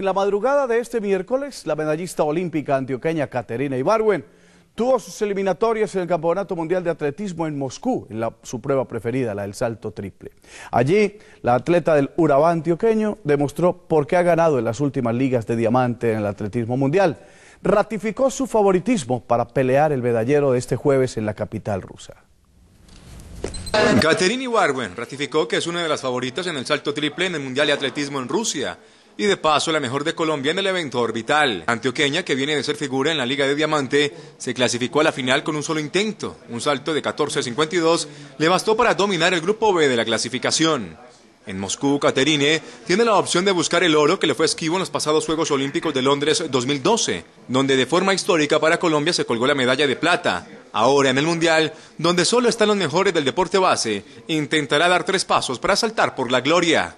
En la madrugada de este miércoles, la medallista olímpica antioqueña Caterina Ibarwen tuvo sus eliminatorias en el Campeonato Mundial de Atletismo en Moscú, en su prueba preferida, la del salto triple. Allí, la atleta del Urabá antioqueño demostró por qué ha ganado en las últimas ligas de diamante en el atletismo mundial. Ratificó su favoritismo para pelear el medallero de este jueves en la capital rusa. Katerina Ibarwen ratificó que es una de las favoritas en el salto triple en el Mundial de Atletismo en Rusia y de paso la mejor de Colombia en el evento orbital. Antioqueña, que viene de ser figura en la Liga de Diamante, se clasificó a la final con un solo intento. Un salto de 14.52 le bastó para dominar el grupo B de la clasificación. En Moscú, Caterine tiene la opción de buscar el oro que le fue esquivo en los pasados Juegos Olímpicos de Londres 2012, donde de forma histórica para Colombia se colgó la medalla de plata. Ahora en el Mundial, donde solo están los mejores del deporte base, intentará dar tres pasos para saltar por la gloria.